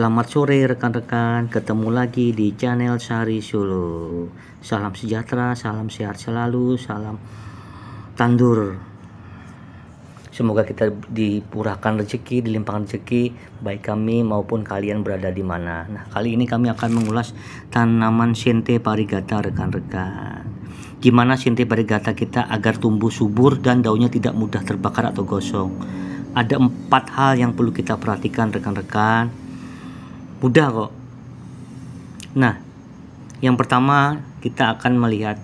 Selamat sore rekan-rekan, ketemu lagi di channel Sari Solo. Salam sejahtera, salam sehat selalu, salam tandur. Semoga kita dipurahkan rezeki, dilimpahkan rezeki baik kami maupun kalian berada di mana. Nah, kali ini kami akan mengulas tanaman sente parigata rekan-rekan. Gimana sente parigata kita agar tumbuh subur dan daunnya tidak mudah terbakar atau gosong. Ada empat hal yang perlu kita perhatikan rekan-rekan mudah kok nah yang pertama kita akan melihat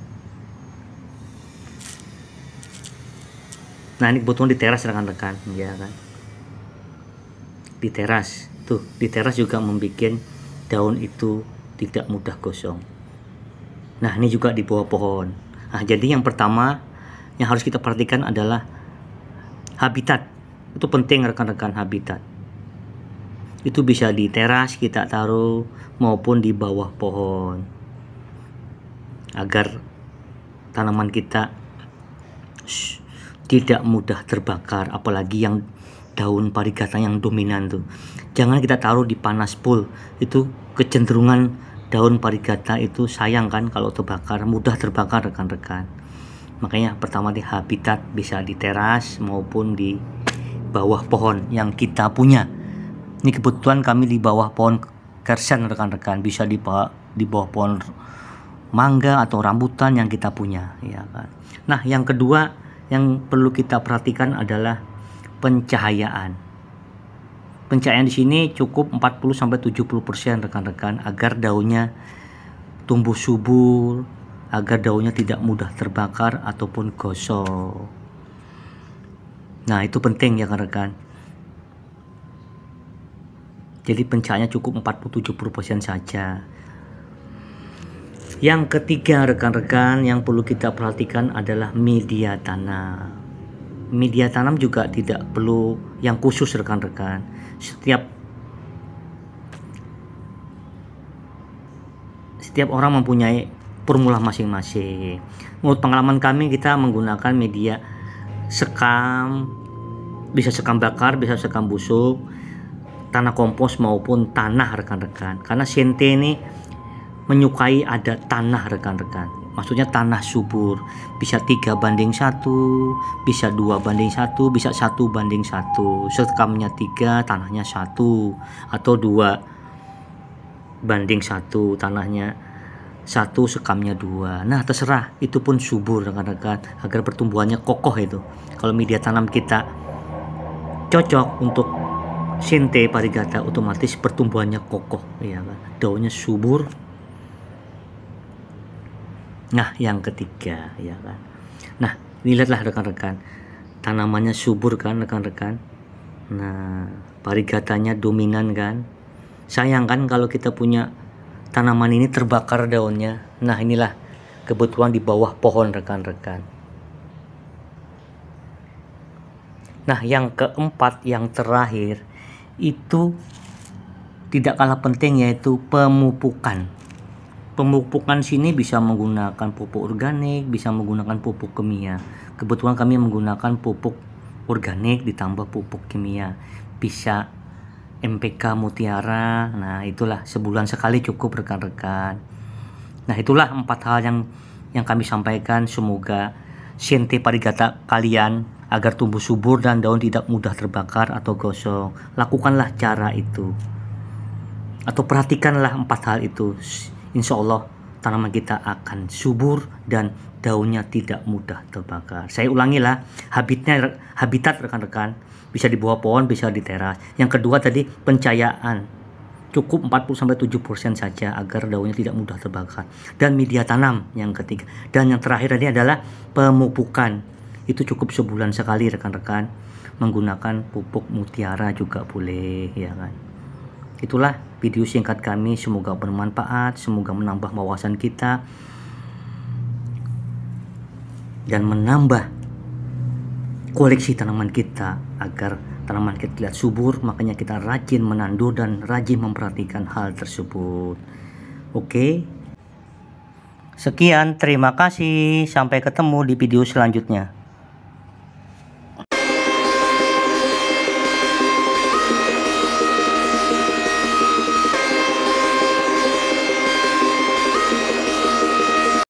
nah ini kebetulan di teras rekan-rekan ya kan di teras tuh di teras juga membuat daun itu tidak mudah gosong nah ini juga di bawah pohon nah jadi yang pertama yang harus kita perhatikan adalah habitat itu penting rekan-rekan habitat itu bisa di teras kita taruh maupun di bawah pohon agar tanaman kita tidak mudah terbakar apalagi yang daun parigata yang dominan tuh jangan kita taruh di panas pool itu kecenderungan daun parigata itu sayang kan kalau terbakar mudah terbakar rekan-rekan makanya pertama di habitat bisa di teras maupun di bawah pohon yang kita punya ini kebetulan kami di bawah pohon kersen rekan-rekan bisa di, di bawah pohon mangga atau rambutan yang kita punya ya kan nah yang kedua yang perlu kita perhatikan adalah pencahayaan pencahayaan di sini cukup 40 sampai 70% rekan-rekan agar daunnya tumbuh subur agar daunnya tidak mudah terbakar ataupun gosok nah itu penting ya rekan-rekan jadi pencahayaannya cukup 47% saja. Yang ketiga rekan-rekan yang perlu kita perhatikan adalah media tanam. Media tanam juga tidak perlu yang khusus rekan-rekan. Setiap setiap orang mempunyai formula masing-masing. Menurut pengalaman kami kita menggunakan media sekam bisa sekam bakar, bisa sekam busuk, tanah kompos maupun tanah rekan-rekan karena Sente ini menyukai ada tanah rekan-rekan maksudnya tanah subur bisa tiga banding satu bisa dua banding satu bisa satu banding satu sekamnya tiga tanahnya satu atau dua banding satu tanahnya satu sekamnya dua nah terserah itu pun subur rekan-rekan agar pertumbuhannya kokoh itu kalau media tanam kita cocok untuk sente parigata otomatis pertumbuhannya kokoh ya kan? daunnya subur nah yang ketiga ya kan nah lihatlah rekan-rekan tanamannya subur kan rekan-rekan nah parigatanya dominan kan sayang kan kalau kita punya tanaman ini terbakar daunnya nah inilah kebutuhan di bawah pohon rekan-rekan nah yang keempat yang terakhir itu tidak kalah penting yaitu pemupukan. Pemupukan sini bisa menggunakan pupuk organik, bisa menggunakan pupuk kimia. Kebetulan kami menggunakan pupuk organik ditambah pupuk kimia. Bisa MPK mutiara. Nah, itulah sebulan sekali cukup rekan-rekan. Nah, itulah empat hal yang yang kami sampaikan semoga Sinti Parigata kalian agar tumbuh subur dan daun tidak mudah terbakar atau gosong. Lakukanlah cara itu. Atau perhatikanlah empat hal itu. Insya Allah tanaman kita akan subur dan daunnya tidak mudah terbakar. Saya ulangi lah, habitnya habitat rekan-rekan bisa di bawah pohon, bisa di teras. Yang kedua tadi pencahayaan cukup 40 70 7% saja agar daunnya tidak mudah terbakar. Dan media tanam yang ketiga dan yang terakhir tadi adalah pemupukan itu cukup sebulan sekali rekan-rekan menggunakan pupuk mutiara juga boleh ya kan itulah video singkat kami semoga bermanfaat semoga menambah wawasan kita dan menambah koleksi tanaman kita agar tanaman kita tidak subur makanya kita rajin menandur dan rajin memperhatikan hal tersebut oke sekian terima kasih sampai ketemu di video selanjutnya